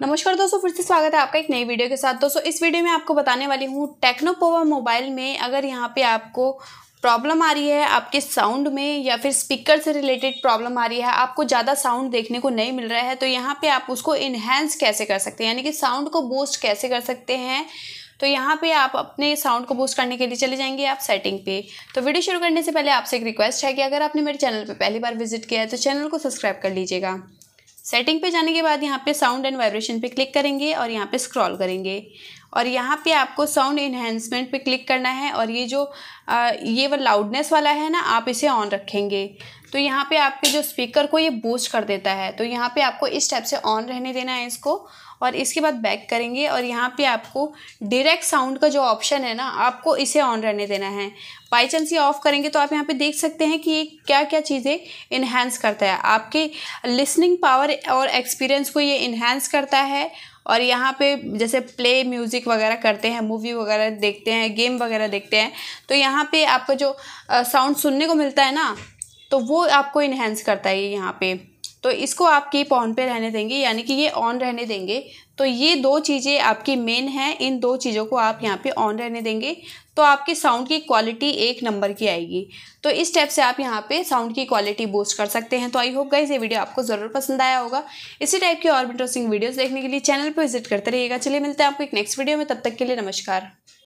नमस्कार दोस्तों फिर से स्वागत है आपका एक नई वीडियो के साथ दोस्तों इस वीडियो में आपको बताने वाली हूँ टेक्नोपोवा मोबाइल में अगर यहाँ पे आपको प्रॉब्लम आ रही है आपके साउंड में या फिर स्पीकर से रिलेटेड प्रॉब्लम आ रही है आपको ज़्यादा साउंड देखने को नहीं मिल रहा है तो यहाँ पर आप उसको इन्हेंस कैसे कर सकते हैं यानी कि साउंड को बूस्ट कैसे कर सकते हैं तो यहाँ पे आप अपने साउंड को बूस्ट करने के लिए चले जाएंगे आप सेटिंग पे तो वीडियो शुरू करने से पहले आपसे एक रिक्वेस्ट है कि अगर आपने मेरे चैनल पर पहली बार विजिट किया है तो चैनल को सब्सक्राइब कर लीजिएगा सेटिंग पे जाने के बाद यहाँ पे साउंड एंड वाइब्रेशन पे क्लिक करेंगे और यहाँ पे स्क्रॉल करेंगे और यहाँ पे आपको साउंड इन्हेंसमेंट पे क्लिक करना है और ये जो आ, ये वो लाउडनेस वाला है ना आप इसे ऑन रखेंगे तो यहाँ पे आपके जो स्पीकर को ये बूस्ट कर देता है तो यहाँ पे आपको इस टाइप से ऑन रहने देना है इसको और इसके बाद बैक करेंगे और यहाँ पे आपको डायरेक्ट साउंड का जो ऑप्शन है ना आपको इसे ऑन रहने देना है बाई चांस ये ऑफ करेंगे तो आप यहाँ पे देख सकते हैं कि ये क्या क्या चीज़ें इन्हेंस करता है आपके लिसनिंग पावर और एक्सपीरियंस को ये इन्हेंस करता है और यहाँ पे जैसे प्ले म्यूज़िक वगैरह करते हैं मूवी वगैरह देखते हैं गेम वगैरह देखते हैं तो यहाँ पे आपका जो साउंड सुनने को मिलता है ना तो वो आपको इन्हेंस करता है यहाँ पे तो इसको आप कीप ऑन पे रहने देंगे यानी कि ये ऑन रहने देंगे तो ये दो चीज़ें आपकी मेन हैं इन दो चीज़ों को आप यहाँ पे ऑन रहने देंगे तो आपके साउंड की क्वालिटी एक नंबर की आएगी तो इस स्टेप से आप यहाँ पे साउंड की क्वालिटी बूस्ट कर सकते हैं तो आई होप गाइज ये वीडियो आपको ज़रूर पसंद आया होगा इसी टाइप की और इंटरेस्टिंग वीडियोज़ देखने के लिए चैनल पर विजिट करते रहिएगा चलिए मिलते हैं आपको एक नेक्स्ट वीडियो में तब तक के लिए नमस्कार